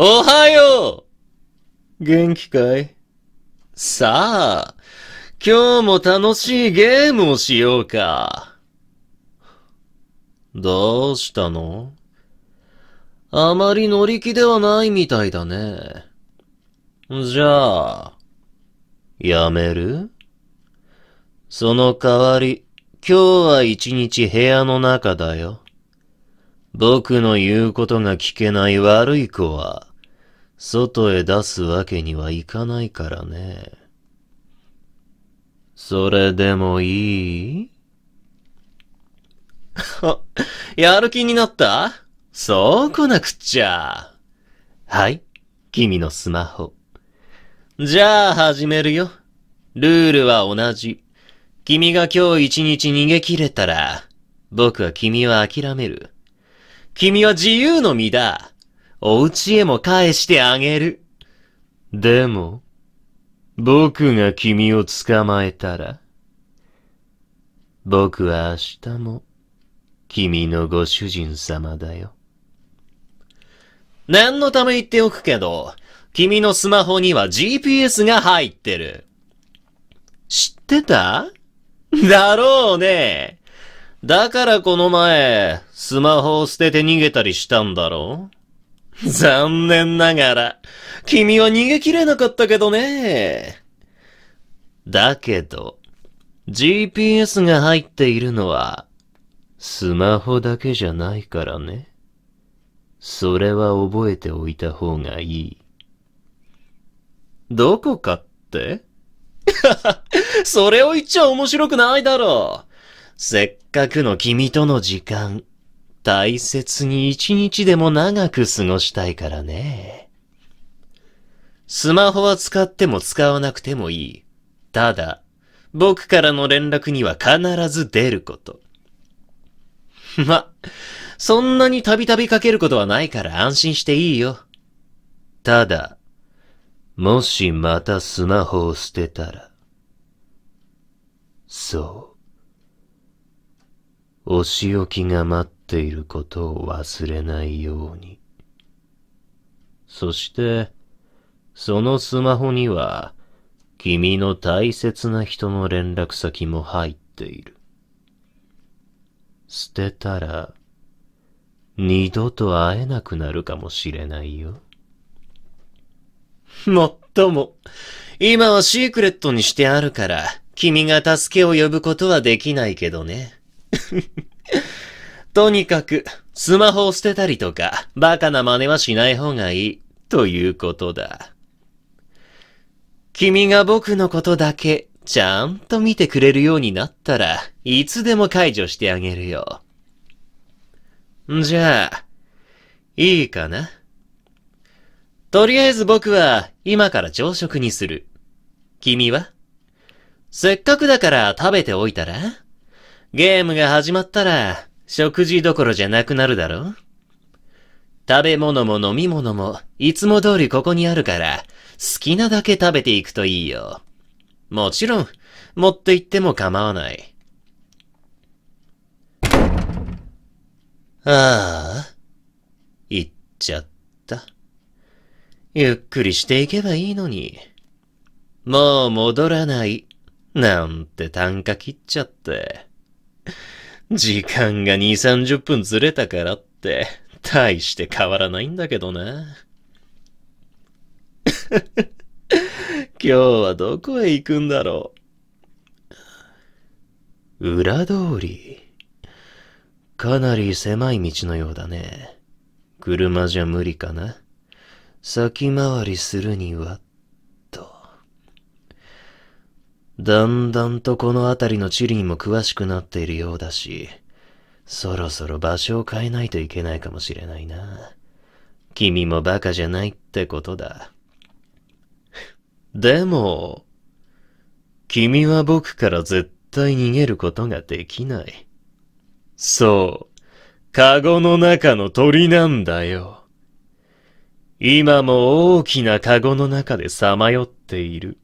おはよう元気かいさあ、今日も楽しいゲームをしようか。どうしたのあまり乗り気ではないみたいだね。じゃあ、やめるその代わり、今日は一日部屋の中だよ。僕の言うことが聞けない悪い子は、外へ出すわけにはいかないからね。それでもいい やる気になったそう来なくっちゃ。はい、君のスマホ。じゃあ始めるよ。ルールは同じ。君が今日一日逃げ切れたら、僕は君は諦める。君は自由の身だ。お家へも返してあげる。でも、僕が君を捕まえたら、僕は明日も君のご主人様だよ。何のため言っておくけど、君のスマホには GPS が入ってる。知ってただろうね。だからこの前、スマホを捨てて逃げたりしたんだろう残念ながら、君は逃げ切れなかったけどね。だけど、GPS が入っているのは、スマホだけじゃないからね。それは覚えておいた方がいい。どこかって それを言っちゃ面白くないだろう。せっかくの君との時間、大切に一日でも長く過ごしたいからね。スマホは使っても使わなくてもいい。ただ、僕からの連絡には必ず出ること。ま、そんなにたびたびかけることはないから安心していいよ。ただ、もしまたスマホを捨てたら、そう、お仕置きが待ってていることを忘れないように。そして、そのスマホには、君の大切な人の連絡先も入っている。捨てたら、二度と会えなくなるかもしれないよ。もっとも、今はシークレットにしてあるから、君が助けを呼ぶことはできないけどね。とにかく、スマホを捨てたりとか、バカな真似はしない方がいい、ということだ。君が僕のことだけ、ちゃんと見てくれるようになったら、いつでも解除してあげるよ。じゃあ、いいかなとりあえず僕は、今から朝食にする。君はせっかくだから食べておいたらゲームが始まったら、食事どころじゃなくなるだろ食べ物も飲み物も、いつも通りここにあるから、好きなだけ食べていくといいよ。もちろん、持って行っても構わない。ああ、行っちゃった。ゆっくりしていけばいいのに。もう戻らない。なんて単価切っちゃって。時間が2、30分ずれたからって、大して変わらないんだけどな。今日はどこへ行くんだろう。裏通り。かなり狭い道のようだね。車じゃ無理かな。先回りするにはだんだんとこの辺りの地理にも詳しくなっているようだし、そろそろ場所を変えないといけないかもしれないな。君もバカじゃないってことだ。でも、君は僕から絶対逃げることができない。そう、カゴの中の鳥なんだよ。今も大きなカゴの中でさまよっている。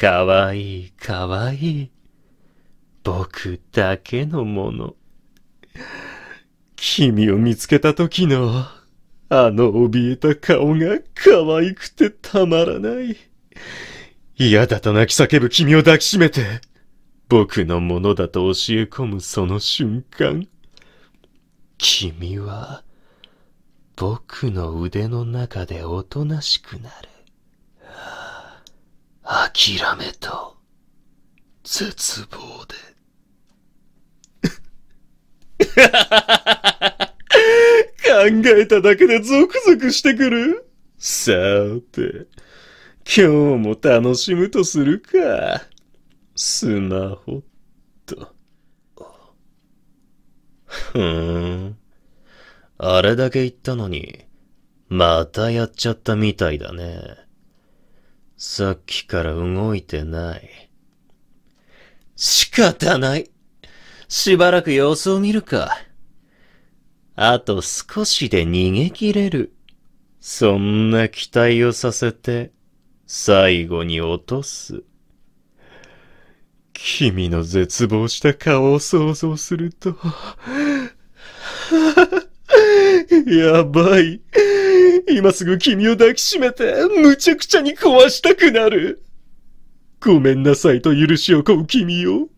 かわいいかわいい。僕だけのもの。君を見つけた時の、あの怯えた顔が可愛くてたまらない。嫌だと泣き叫ぶ君を抱きしめて、僕のものだと教え込むその瞬間。君は、僕の腕の中でおとなしくなる。諦めと絶望で考えただけでゾクゾクしてくるさて今日も楽しむとするかスマホっとふーんあれだけ言ったのにまたやっちゃったみたいだねさっきから動いてない。仕方ない。しばらく様子を見るか。あと少しで逃げ切れる。そんな期待をさせて、最後に落とす。君の絶望した顔を想像すると やばい。今すぐ君を抱きしめて、むちゃくちゃに壊したくなる。ごめんなさいと許しを請う君を、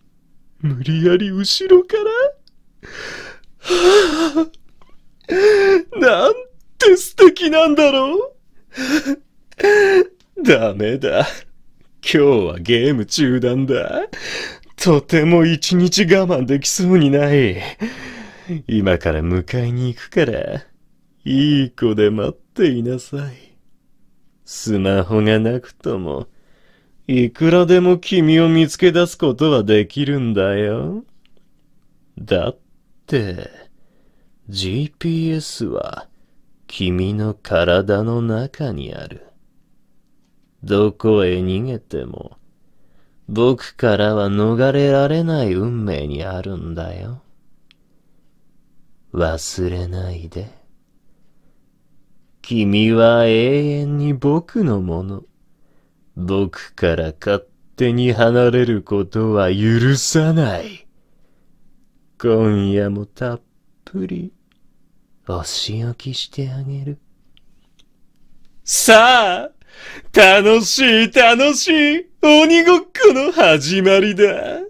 無理やり後ろから。はあ、なんて素敵なんだろう。ダメだ。今日はゲーム中断だ。とても一日我慢できそうにない。今から迎えに行くから、いい子で待って。っていなさい。スマホがなくとも、いくらでも君を見つけ出すことはできるんだよ。だって、GPS は君の体の中にある。どこへ逃げても、僕からは逃れられない運命にあるんだよ。忘れないで。君は永遠に僕のもの。僕から勝手に離れることは許さない。今夜もたっぷり、お仕置きしてあげる。さあ、楽しい楽しい鬼ごっこの始まりだ。